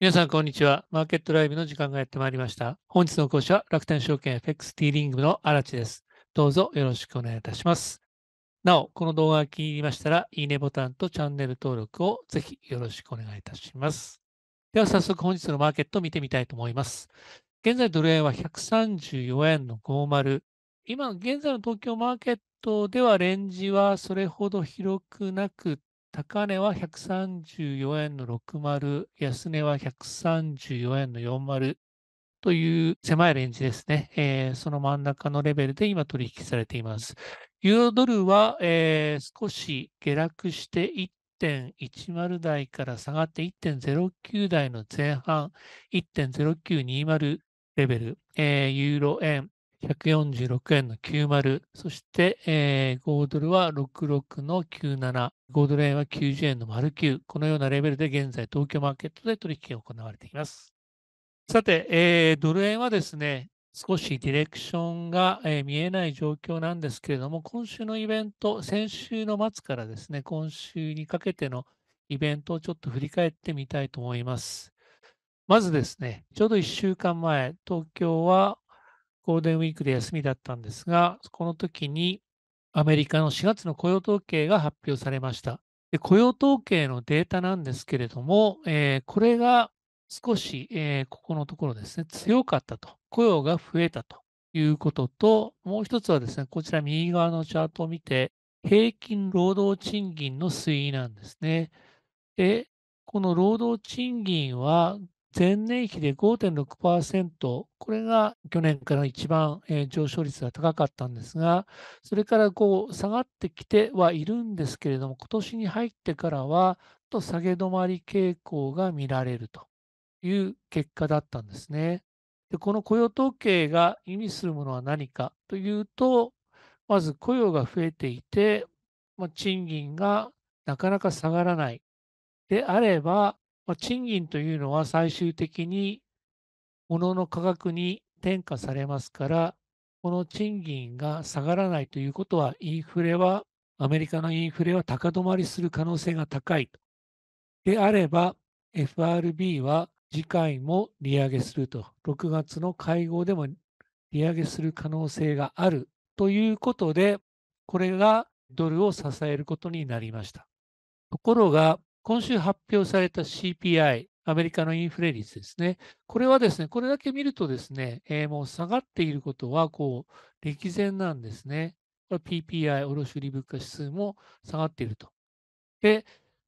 皆さん、こんにちは。マーケットライブの時間がやってまいりました。本日の講師は楽天証券 FX ティーリングの荒地です。どうぞよろしくお願いいたします。なお、この動画が気に入りましたら、いいねボタンとチャンネル登録をぜひよろしくお願いいたします。では、早速本日のマーケットを見てみたいと思います。現在、ドル円は134円の50。今、現在の東京マーケットではレンジはそれほど広くなく高値は134円の60、安値は134円の40という狭いレンジですね、えー、その真ん中のレベルで今取引されています。ユーロドルは、えー、少し下落して1.10台から下がって1.09台の前半、1.0920レベル、えー、ユーロ円、146円の90、そして、えー、5ドルは66の97、5ドル円は90円の丸9、このようなレベルで現在東京マーケットで取引が行われています。さて、えー、ドル円はですね、少しディレクションが、えー、見えない状況なんですけれども、今週のイベント、先週の末からですね、今週にかけてのイベントをちょっと振り返ってみたいと思います。まずですね、ちょうど1週間前、東京はゴールデンウィークで休みだったんですが、この時にアメリカの4月の雇用統計が発表されました。で雇用統計のデータなんですけれども、えー、これが少し、えー、ここのところですね、強かったと、雇用が増えたということと、もう一つはですね、こちら右側のチャートを見て、平均労働賃金の推移なんですね。で、この労働賃金は前年比で5.6%、これが去年から一番、えー、上昇率が高かったんですが、それからこう下がってきてはいるんですけれども、今年に入ってからは、と下げ止まり傾向が見られるという結果だったんですね。でこの雇用統計が意味するものは何かというと、まず雇用が増えていて、まあ、賃金がなかなか下がらない。であれば、まあ、賃金というのは最終的に物の価格に転嫁されますから、この賃金が下がらないということは、インフレは、アメリカのインフレは高止まりする可能性が高いと。であれば、FRB は次回も利上げすると、6月の会合でも利上げする可能性があるということで、これがドルを支えることになりました。ところが、今週発表された CPI、アメリカのインフレ率ですね。これはですね、これだけ見るとですね、えー、もう下がっていることは、こう、歴然なんですね。これ PPI、卸売物価指数も下がっていると。で、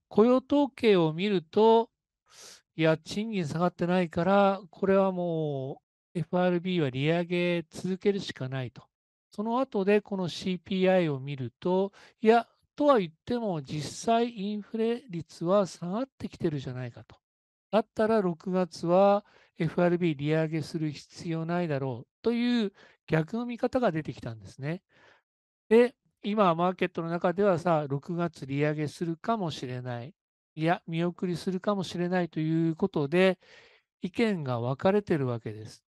雇用統計を見ると、いや、賃金下がってないから、これはもう FRB は利上げ続けるしかないと。その後でこの CPI を見ると、いや、とは言っても、実際インフレ率は下がってきてるじゃないかと。だったら6月は FRB 利上げする必要ないだろうという逆の見方が出てきたんですね。で、今、マーケットの中ではさ、6月利上げするかもしれない。いや、見送りするかもしれないということで、意見が分かれてるわけです。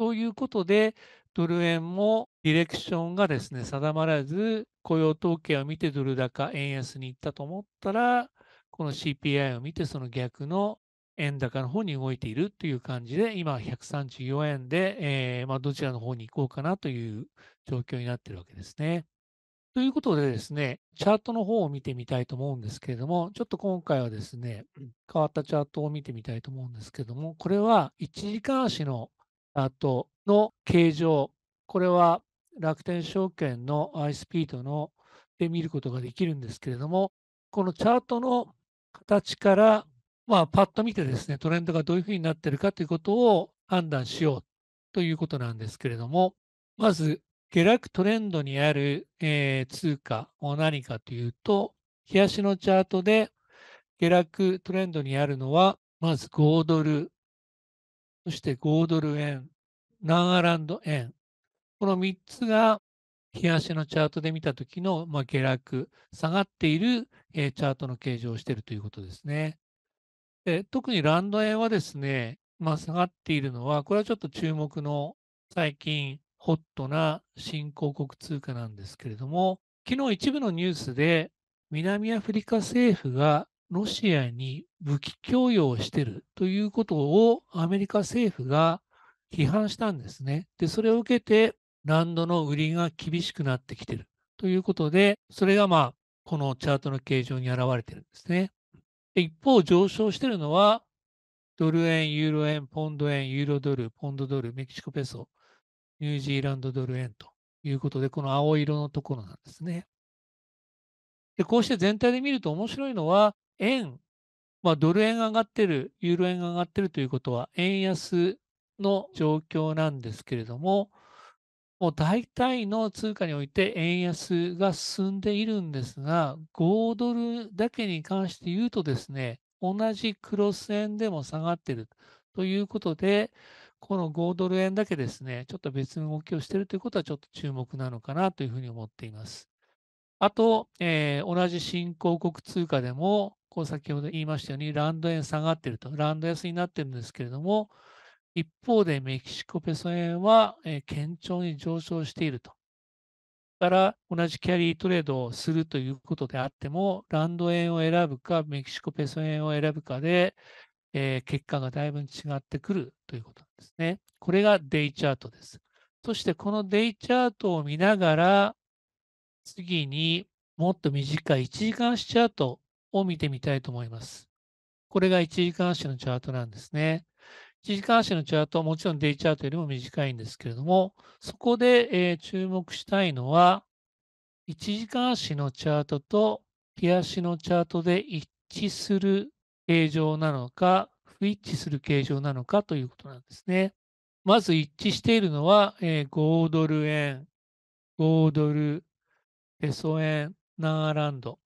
ということで、ドル円もディレクションがですね、定まらず、雇用統計を見てドル高、円安に行ったと思ったら、この CPI を見て、その逆の円高の方に動いているという感じで、今、134円で、えー、まあ、どちらの方に行こうかなという状況になっているわけですね。ということでですね、チャートの方を見てみたいと思うんですけれども、ちょっと今回はですね、変わったチャートを見てみたいと思うんですけれども、これは1時間足の後の形状、これは楽天証券の ISP とので見ることができるんですけれども、このチャートの形から、まあ、パッと見てですね、トレンドがどういうふうになっているかということを判断しようということなんですけれども、まず、下落トレンドにある、えー、通貨は何かというと、冷やしのチャートで下落トレンドにあるのは、まず5ドル、そして5ドル円、ナンアランド円、この3つが日足のチャートで見た時の、まあ、下落、下がっている、えー、チャートの形状をしているということですね。で特にランド円はですね、まあ、下がっているのは、これはちょっと注目の最近ホットな新興国通貨なんですけれども、昨日一部のニュースで南アフリカ政府がロシアに武器供与をしているということをアメリカ政府が批判したんですね。で、それを受けて、ランドの売りが厳しくなってきてるということで、それがまあ、このチャートの形状に現れてるんですね。一方、上昇してるのは、ドル円、ユーロ円、ポンド円、ユーロドル、ポンドドル、メキシコペソ、ニュージーランドドル円ということで、この青色のところなんですね。でこうして全体で見ると面白いのは、円、まあ、ドル円が上がってる、ユーロ円が上がってるということは、円安の状況なんですけれども、もう大体の通貨において円安が進んでいるんですが、5ドルだけに関して言うとですね、同じクロス円でも下がってるということで、この5ドル円だけですね、ちょっと別の動きをしているということはちょっと注目なのかなというふうに思っています。あと、えー、同じ新興国通貨でも、こう先ほど言いましたように、ランド円下がっていると、ランド安になっているんですけれども、一方でメキシコペソ円は、えー、堅調に上昇していると。だから同じキャリートレードをするということであっても、ランド円を選ぶか、メキシコペソ円を選ぶかで、えー、結果がだいぶ違ってくるということですね。これがデイチャートです。そしてこのデイチャートを見ながら、次にもっと短い1時間足チャートを見てみたいと思います。これが1時間足のチャートなんですね。1時間足のチャートはもちろんデイチャートよりも短いんですけれども、そこで、注目したいのは、1時間足のチャートと日足のチャートで一致する形状なのか、不一致する形状なのかということなんですね。まず一致しているのは、5ドル円、5ドル、ペソ円、ナーランド。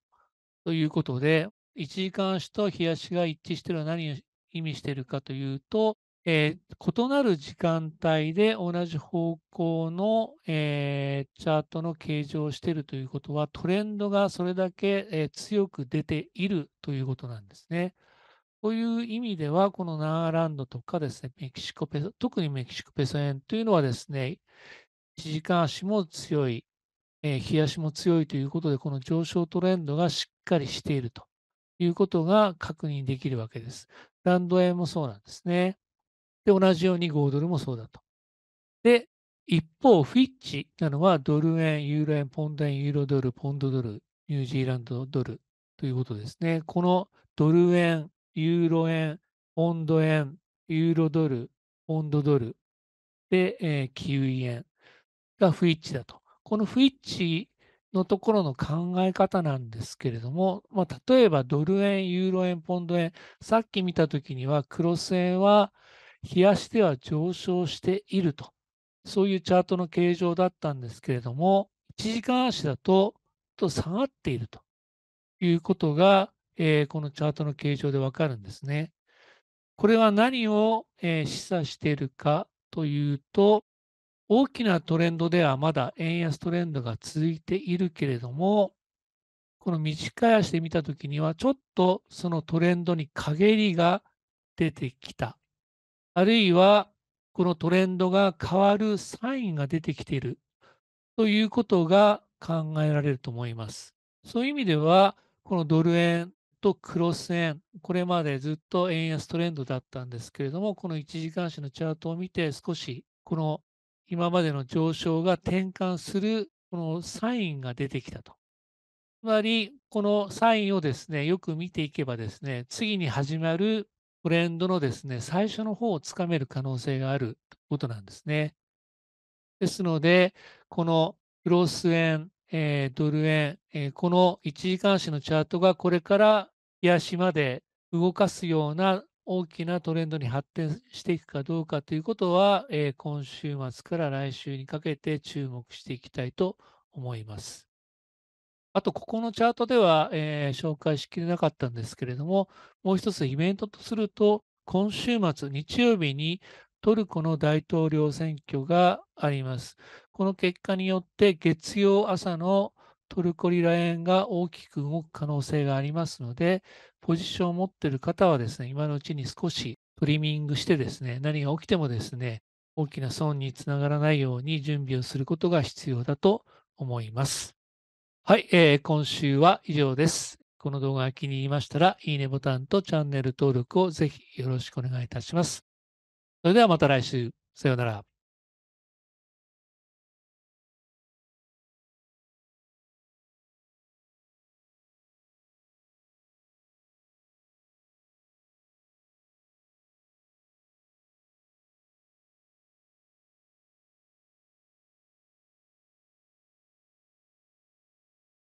ということで、1時間足と日足が一致しているのは何を意味しているかというと、えー、異なる時間帯で同じ方向の、えー、チャートの形状をしているということは、トレンドがそれだけ、えー、強く出ているということなんですね。という意味では、このナーランドとかですね、メキシコペソ、特にメキシコペソ円というのはですね、1時間足も強い、えー、日足も強いということで、この上昇トレンドがしっかりしているということが確認できるわけです。ランド円もそうなんですね。で、同じように5ドルもそうだと。で、一方、フィッチなのはドル円、ユーロ円、ポンド円、ユーロドル、ポンドドル、ニュージーランドドルということですね。このドル円、ユーロ円、ポンド円、ユーロドル、ポンドドルで、えー、キウイ円がィッチだと。このィッチのところの考え方なんですけれども、まあ、例えばドル円、ユーロ円、ポンド円、さっき見たときにはクロス円は冷やしては上昇していると、そういうチャートの形状だったんですけれども、1時間足だとと下がっているということが、えー、このチャートの形状でわかるんですね。これは何を、えー、示唆しているかというと、大きなトレンドではまだ円安トレンドが続いているけれども、この短い足で見たときには、ちょっとそのトレンドに陰りが出てきた。あるいは、このトレンドが変わるサインが出てきているということが考えられると思います。そういう意味では、このドル円とクロス円、これまでずっと円安トレンドだったんですけれども、この1時間足のチャートを見て少しこの今までの上昇が転換するこのサインが出てきたと。つまり、このサインをですね、よく見ていけばですね、次に始まるトレンドのですね、最初の方をつかめる可能性があるということなんですね。ですので、このクロス円、えー、ドル円、えー、この1時間足のチャートがこれから冷やしまで動かすような大きなトレンドに発展していくかどうかということは、えー、今週末から来週にかけて注目していきたいと思います。あと、ここのチャートでは、えー、紹介しきれなかったんですけれども、もう一つイベントとすると、今週末、日曜日にトルコの大統領選挙があります。この結果によって、月曜朝のトルコリラ円が大きく動く可能性がありますので、ポジションを持っている方はですね、今のうちに少しトリミングしてですね、何が起きてもですね、大きな損につながらないように準備をすることが必要だと思います。はい、えー、今週は以上です。この動画が気に入りましたら、いいねボタンとチャンネル登録をぜひよろしくお願いいたします。それではまた来週。さようなら。